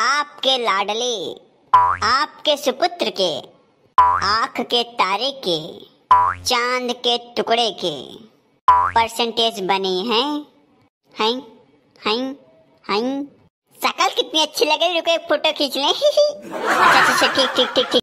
आपके लाडले आपके सुपुत्र के आंख के तारे के चांद के टुकड़े के परसेंटेज बने हैं हैं हैं हैं सकल कितनी अच्छी लग रही रुको एक फोटो खींच लें अच्छा अच्छा ठीक ठीक ठीक ठीक